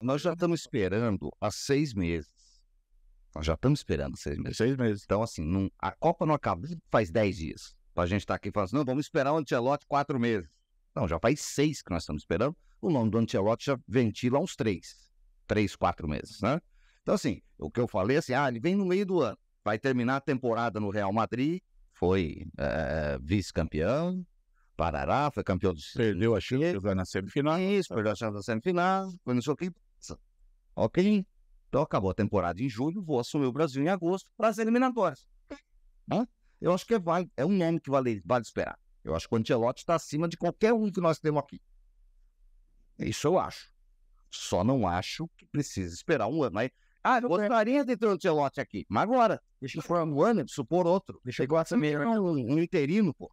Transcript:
Nós já estamos esperando há seis meses. Nós já estamos esperando seis meses. Seis meses. Então, assim, não, a Copa não acabou faz dez dias. Então, a gente estar tá aqui falando assim, não, vamos esperar o Antelote quatro meses. Não, já faz seis que nós estamos esperando. O nome do Antelote já ventila uns três. Três, quatro meses, né? Então, assim, o que eu falei, é assim, ah, ele vem no meio do ano. Vai terminar a temporada no Real Madrid. Foi é, vice-campeão, Parará, foi campeão do Perdeu a chance de na semifinal. Isso, perdeu a chance na semifinal, foi no seu equipe. Ok? Então acabou a temporada em julho, vou assumir o Brasil em agosto para as eliminatórias. Hã? Eu acho que é, vale, é um nome que vale, vale esperar. Eu acho que o Antelote está acima de qualquer um que nós temos aqui. Isso eu acho. Só não acho que precisa esperar um ano. Aí, ah, eu gostaria de ter o Antelote aqui. Mas agora, deixa for um ano, supor outro. Deixa eu igual Um, um interino, pô.